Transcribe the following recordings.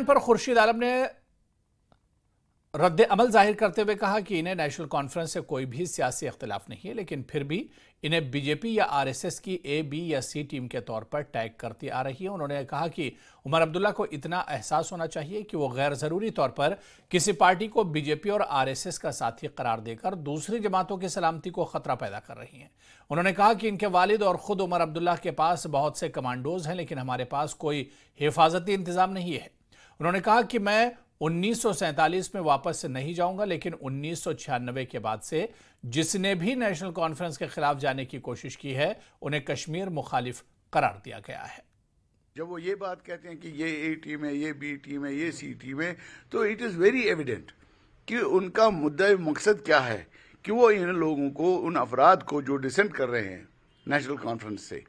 पर खुर्शीद आलम ने रद्द अमल जाहिर करते हुए कहा कि इन्हें नेशनल कॉन्फ्रेंस से कोई भी सियासी अख्तिलाफ नहीं है लेकिन फिर भी इन्हें बीजेपी या आरएसएस की ए बी या सी टीम के तौर पर टैग करती आ रही है उन्होंने कहा कि उमर अब्दुल्ला को इतना एहसास होना चाहिए कि वो गैर ज़रूरी तौर पर किसी पार्टी को बीजेपी और एस का साथी करार देकर दूसरी जमातों की सलामती को ख़तरा पैदा कर रही हैं उन्होंने कहा कि इनके वालिद और ख़ुद उमर अब्दुल्ला के पास बहुत से कमांडोज हैं लेकिन हमारे पास कोई हिफाजती इंतज़ाम नहीं है उन्होंने कहा कि मैं 1947 में वापस से नहीं जाऊंगा लेकिन उन्नीस के बाद से जिसने भी नेशनल कॉन्फ्रेंस के खिलाफ जाने की कोशिश की है उन्हें कश्मीर मुखालिफ करार दिया गया है जब वो ये बात कहते हैं कि ये ए टीम है ये बी टीम है ये सी टीम है तो इट इज़ वेरी एविडेंट कि उनका मुद्दा मकसद क्या है कि वो इन लोगों को उन अफराद को जो डिसेंट कर रहे हैं नेशनल कॉन्फ्रेंस से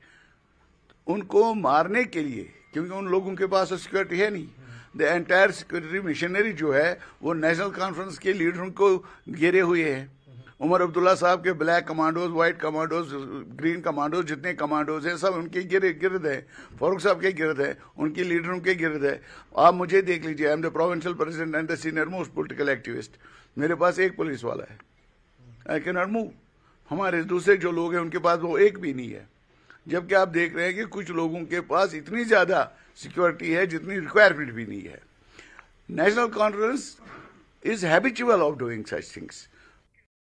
उनको मारने के लिए क्योंकि उन लोगों के पास सिक्योरिटी है नहीं द एंटायर सिक्योरिटी मिशनरी जो है वो नेशनल कॉन्फ्रेंस के लीडरों को घेरे हुए हैं उमर अब्दुल्ला साहब के black commandos white commandos green commandos जितने कमांडोज हैं सब उनके गिर गिरद हैं फारूक साहब के गिरद हैं उनकी लीडरों के गिरद है आप मुझे देख लीजिए I am the provincial president and the senior most political activist मेरे पास एक पुलिस वाला है आई कैन नॉट मूव हमारे दूसरे जो लोग हैं उनके पास वो एक भी नहीं है जबकि आप देख रहे हैं कि कुछ लोगों के पास इतनी ज्यादा सिक्योरिटी है जितनी रिक्वायरमेंट भी नहीं है national conference is habitual of doing such things